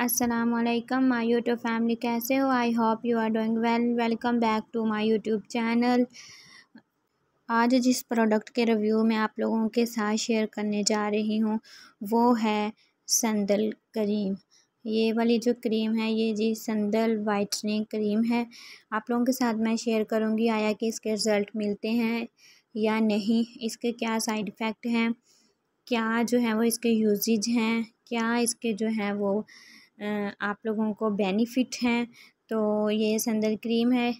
Aslam my YouTube family कैसे हो I hope you are doing well welcome back to my YouTube channel आज जिस product के review में आप लोगों के साथ शेयर करने जा रही हूँ वो है संदल क्रीम ये वाली जो क्रीम है ये जी संदल वाइटनिंग क्रीम है आप लोगों के साथ मैं शेयर करूँगी आया कि इसके रिज़ल्ट मिलते हैं या नहीं इसके क्या साइड इफ़ेक्ट हैं क्या जो है वो इसके यूजेज हैं क्या इसके जो हैं वो आप लोगों को बेनिफिट हैं तो ये सेंडल क्रीम है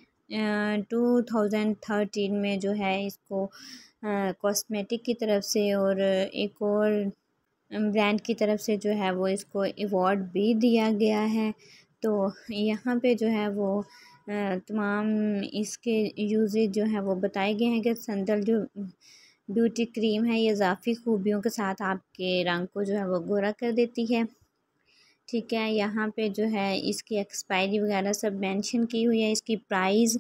टू थाउजेंड थर्टीन में जो है इसको कॉस्मेटिक की तरफ से और एक और ब्रांड की तरफ से जो है वो इसको अवॉर्ड भी दिया गया है तो यहाँ पे जो है वो तमाम इसके यूजेज जो है वो बताए गए हैं कि संदल जो ब्यूटी क्रीम है ये इजाफी खूबियों के साथ आपके रंग को जो है वो गोरा कर देती है ठीक है यहाँ पे जो है इसकी एक्सपायरी वगैरह सब मेंशन की हुई है इसकी प्राइस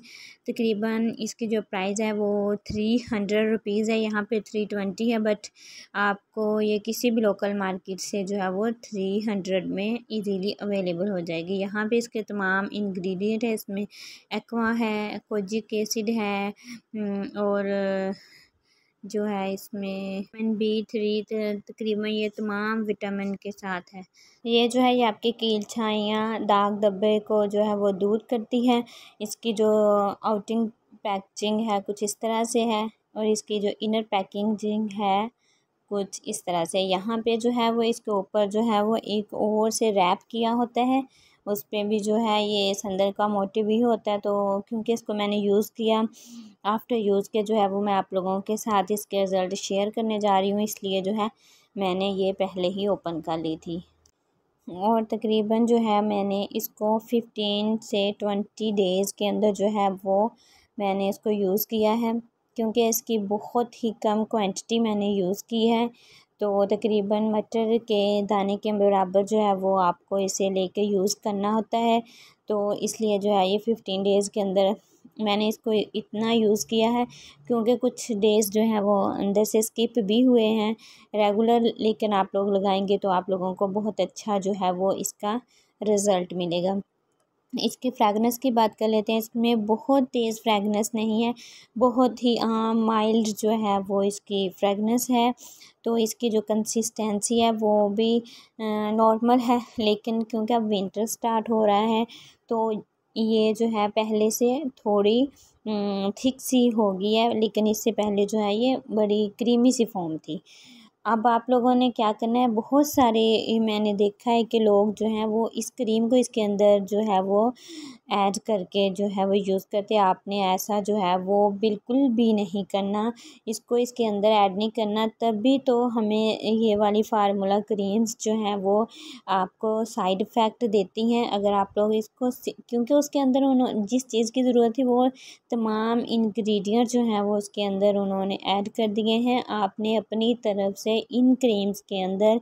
तकरीबन इसकी जो प्राइस है वो थ्री हंड्रेड रुपीज़ है यहाँ पे थ्री ट्वेंटी है बट आपको ये किसी भी लोकल मार्केट से जो है वो थ्री हंड्रेड में इजीली अवेलेबल हो जाएगी यहाँ पे इसके तमाम इंग्रेडिएंट है इसमें एक्वा है कोजिक एसिड है हम्म, और जो है इसमें बी थ्री तकरीबन ये तमाम विटामिन के साथ है ये जो है ये आपकी कील छाइयाँ दाग धब्बे को जो है वो दूर करती है इसकी जो आउटिंग पैकिंग है कुछ इस तरह से है और इसकी जो इनर पैकिंग है कुछ इस तरह से यहाँ पे जो है वो इसके ऊपर जो है वो एक ओर से रैप किया होता है उस पर भी जो है ये संदर का मोटिव भी होता है तो क्योंकि इसको मैंने यूज़ किया आफ्टर यूज़ के जो है वो मैं आप लोगों के साथ इसके रिज़ल्ट शेयर करने जा रही हूँ इसलिए जो है मैंने ये पहले ही ओपन कर ली थी और तकरीबन जो है मैंने इसको फ़िफ्टीन से ट्वेंटी डेज़ के अंदर जो है वो मैंने इसको यूज़ किया है क्योंकि इसकी बहुत ही कम क्वांटिटी मैंने यूज़ की है तो तकरीबन मटर के दाने के बराबर जो है वो आपको इसे लेके यूज़ करना होता है तो इसलिए जो है ये फ़िफ्टीन डेज़ के अंदर मैंने इसको इतना यूज़ किया है क्योंकि कुछ डेज़ जो है वो अंदर से स्किप भी हुए हैं रेगुलर लेकिन आप लोग लगाएंगे तो आप लोगों को बहुत अच्छा जो है वो इसका रिज़ल्ट मिलेगा इसकी फ्रैगनेस की बात कर लेते हैं इसमें बहुत तेज़ फ्रैगनेस नहीं है बहुत ही आम माइल्ड जो है वो इसकी फ्रैगनेस है तो इसकी जो कंसिस्टेंसी है वो भी नॉर्मल है लेकिन क्योंकि अब विंटर स्टार्ट हो रहा है तो ये जो है पहले से थोड़ी थिक सी हो गई है लेकिन इससे पहले जो है ये बड़ी क्रीमी सी फॉर्म थी अब आप लोगों ने क्या करना है बहुत सारे मैंने देखा है कि लोग जो हैं वो इस क्रीम को इसके अंदर जो है वो ऐड करके जो है वो यूज़ करते आपने ऐसा जो है वो बिल्कुल भी नहीं करना इसको इसके अंदर ऐड नहीं करना तभी तो हमें ये वाली फार्मूला क्रीम्स जो हैं वो आपको साइड इफ़ेक्ट देती हैं अगर आप लोग इसको क्योंकि उसके अंदर उन्होंने जिस चीज़ की ज़रूरत है वो तमाम इन्ग्रीडियंट जो हैं वो उसके अंदर उन्होंने ऐड कर दिए हैं आपने अपनी तरफ से से इन क्रीम्स के अंदर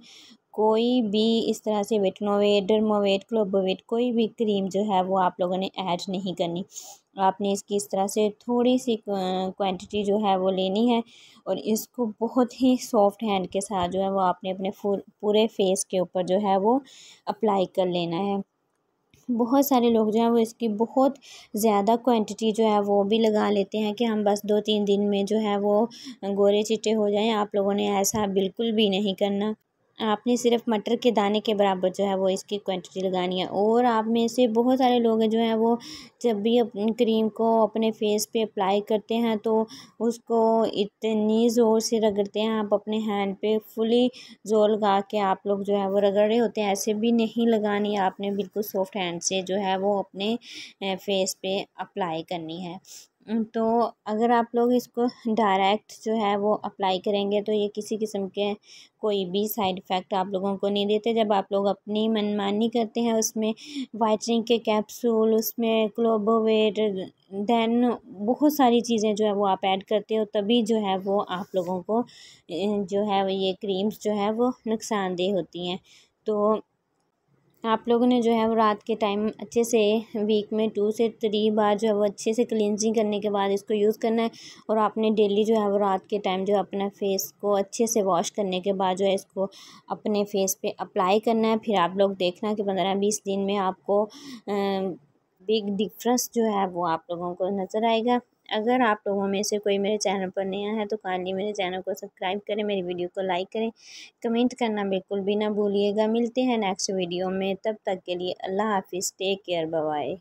कोई भी इस तरह से वेटनोवेट डर्मोवेट क्लोबोवेट कोई भी क्रीम जो है वो आप लोगों ने ऐड नहीं करनी आपने इसकी इस तरह से थोड़ी सी क्वांटिटी जो है वो लेनी है और इसको बहुत ही सॉफ्ट हैंड के साथ जो है वो आपने अपने पूरे फेस के ऊपर जो है वो अप्लाई कर लेना है बहुत सारे लोग जो हैं वो इसकी बहुत ज़्यादा क्वांटिटी जो है वो भी लगा लेते हैं कि हम बस दो तीन दिन में जो है वो गोरे चिट्टे हो जाएं आप लोगों ने ऐसा बिल्कुल भी नहीं करना आपने सिर्फ मटर के दाने के बराबर जो है वो इसकी क्वांटिटी लगानी है और आप में से बहुत सारे लोग हैं जो हैं वो जब भी क्रीम को अपने फेस पे अप्लाई करते हैं तो उसको इतनी ज़ोर से रगड़ते हैं आप अपने हैंड पे फुली जोर लगा के आप लोग जो है वो रगड़ रहे होते हैं ऐसे भी नहीं लगानी आपने बिल्कुल सॉफ्ट हैंड से जो है वो अपने फेस पे अप्लाई करनी है तो अगर आप लोग इसको डायरेक्ट जो है वो अप्लाई करेंगे तो ये किसी किस्म के कोई भी साइड इफ़ेक्ट आप लोगों को नहीं देते जब आप लोग अपनी मनमानी करते हैं उसमें वाइटनिंग के कैप्सूल उसमें क्लोबोवेट देन बहुत सारी चीज़ें जो है वो आप ऐड करते हो तभी जो है वो आप लोगों को जो है ये क्रीम्स जो है वो नुकसानदेह होती हैं तो आप लोगों ने जो है वो रात के टाइम अच्छे से वीक में टू से थ्री बार जो है वो अच्छे से क्लिनजिंग करने के बाद इसको यूज़ करना है और आपने डेली जो है वो रात के टाइम जो है अपना फेस को अच्छे से वॉश करने के बाद जो है इसको अपने फेस पे अप्लाई करना है फिर आप लोग देखना कि पंद्रह बीस दिन में आपको बिग डिफ्रेंस जो है वो आप लोगों को नज़र आएगा अगर आप लोगों में से कोई मेरे चैनल पर नया है तो काइंडली मेरे चैनल को सब्सक्राइब करें मेरी वीडियो को लाइक करें कमेंट करना बिल्कुल भी ना भूलिएगा मिलते हैं नेक्स्ट वीडियो में तब तक के लिए अल्लाह हाफिज़ टेक केयर बाय